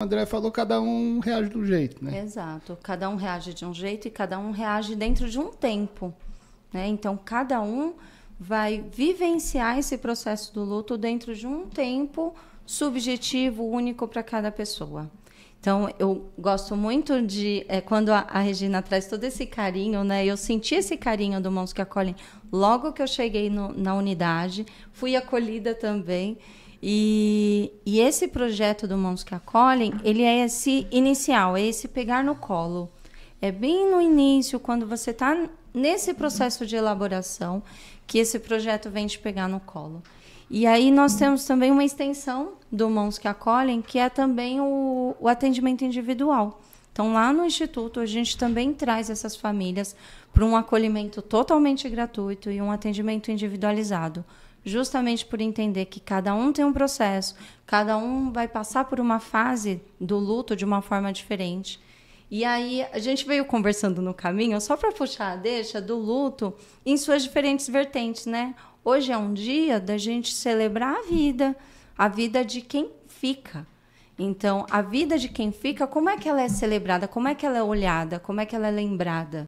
André falou, cada um reage do jeito, né? Exato. Cada um reage de um jeito e cada um reage dentro de um tempo, né? Então, cada um vai vivenciar esse processo do luto dentro de um tempo subjetivo, único para cada pessoa. Então, eu gosto muito de é, quando a, a, Regina traz todo esse carinho, né? Eu senti esse carinho do Mãos que Acolhem logo que eu cheguei no, na unidade, fui acolhida também. E e, esse projeto do Mãos que Acolhem, ele é esse inicial, é esse pegar no colo. É bem no início, quando você está nesse processo de elaboração, que esse projeto vem te pegar no colo. E aí nós temos também uma extensão do Mãos que Acolhem, que é também o, o atendimento individual. Então, lá no Instituto, a gente também traz essas famílias para um acolhimento totalmente gratuito e um atendimento individualizado justamente por entender que cada um tem um processo, cada um vai passar por uma fase do luto de uma forma diferente. E aí a gente veio conversando no caminho, só para puxar a deixa do luto em suas diferentes vertentes, né? Hoje é um dia da gente celebrar a vida, a vida de quem fica. Então, a vida de quem fica, como é que ela é celebrada? Como é que ela é olhada? Como é que ela é lembrada?